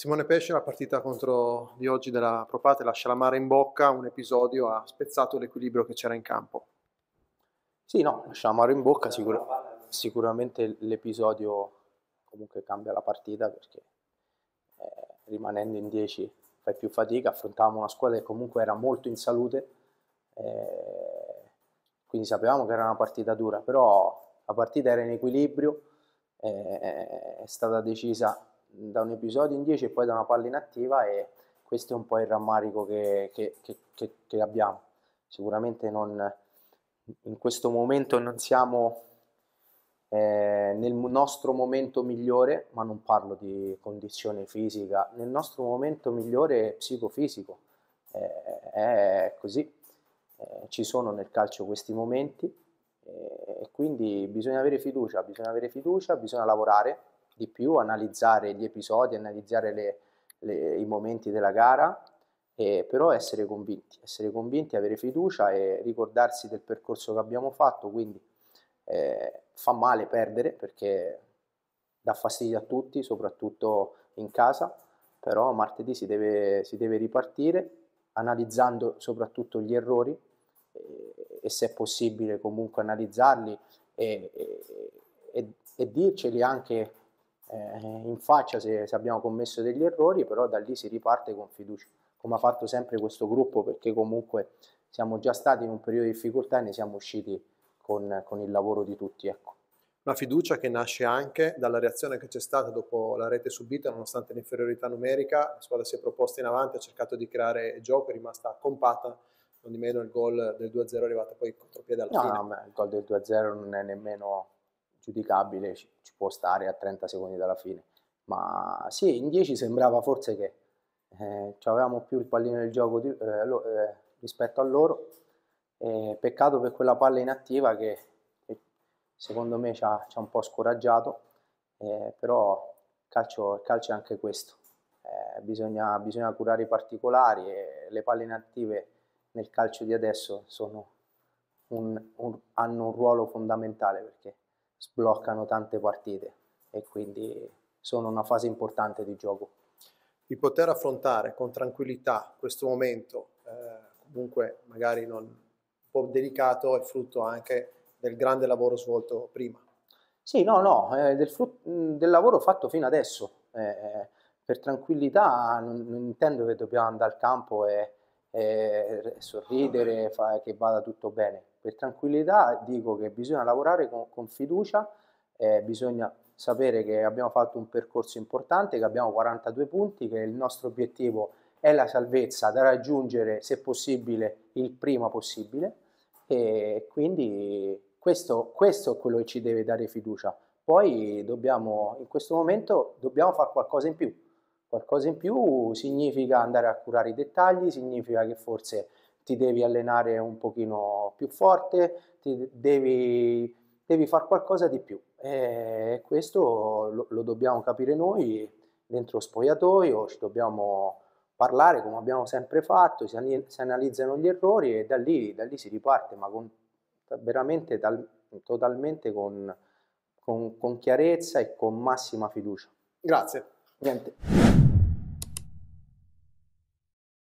Simone Pesce, la partita contro di oggi della Propate lascia la mare in bocca, un episodio ha spezzato l'equilibrio che c'era in campo. Sì, no, lascia la amaro in bocca, sicur sicuramente l'episodio comunque cambia la partita perché eh, rimanendo in 10 fai più fatica, affrontavamo una squadra che comunque era molto in salute, eh, quindi sapevamo che era una partita dura, però la partita era in equilibrio, eh, è stata decisa da un episodio in 10 e poi da una palla inattiva e questo è un po' il rammarico che, che, che, che abbiamo. Sicuramente non, in questo momento non siamo eh, nel nostro momento migliore, ma non parlo di condizione fisica, nel nostro momento migliore psicofisico. Eh, è così, eh, ci sono nel calcio questi momenti eh, e quindi bisogna avere fiducia, bisogna avere fiducia, bisogna lavorare di più, analizzare gli episodi, analizzare le, le, i momenti della gara, e però essere convinti, essere convinti, avere fiducia e ricordarsi del percorso che abbiamo fatto, quindi eh, fa male perdere perché dà fastidio a tutti, soprattutto in casa, però martedì si deve, si deve ripartire analizzando soprattutto gli errori e, e, se è possibile comunque analizzarli e, e, e dirceli anche eh, in faccia se, se, abbiamo commesso degli errori, però da lì si riparte con fiducia, come ha fatto sempre questo gruppo, perché comunque siamo già stati in un periodo di difficoltà e ne siamo usciti con, con il lavoro di tutti. Ecco. Una fiducia che nasce anche dalla reazione che c'è stata dopo la rete subita, nonostante l'inferiorità numerica, la squadra si è proposta in avanti, ha cercato di creare gioco, è rimasta compatta, non di meno il gol del 2-0 è arrivato poi contropiede alla no, fine. No, il gol del 2-0 non è nemmeno giudicabile ci, ci, può stare a 30 secondi dalla fine. Ma sì, in 10 sembrava forse che eh, avevamo più il pallino del gioco di, eh, lo, eh, rispetto a loro. peccato per quella palla inattiva che, che secondo me ci ha, ci ha, un po' scoraggiato, eh, però il calcio, calcio, è anche questo. Eh, bisogna, bisogna, curare i particolari e le palle inattive nel calcio di adesso sono un, un, hanno un ruolo fondamentale perché sbloccano tante partite e quindi sono una fase importante di gioco. Di poter affrontare con tranquillità questo momento, eh, comunque magari non, un po' delicato, è frutto anche del grande lavoro svolto prima. Sì, no, no, eh, del, mm, del, lavoro fatto fino adesso. Eh, per tranquillità non, non, intendo che dobbiamo andare al campo e eh, sorridere, fa, che vada tutto bene. Per tranquillità dico che bisogna lavorare con, con fiducia, eh, bisogna sapere che abbiamo fatto un percorso importante, che abbiamo 42 punti, che il nostro obiettivo è la salvezza da raggiungere, se possibile, il prima possibile e quindi questo, questo è quello che ci deve dare fiducia. Poi dobbiamo, in questo momento dobbiamo fare qualcosa in più Qualcosa in più significa andare a curare i dettagli, significa che forse ti devi allenare un pochino più forte, ti devi, devi fare qualcosa di più. E questo lo, lo dobbiamo capire noi dentro spogliatoio, ci dobbiamo parlare come abbiamo sempre fatto, si, analizzano gli errori e da lì, da lì si riparte, ma con, veramente tal, totalmente con, con, con chiarezza e con massima fiducia. Grazie. Niente.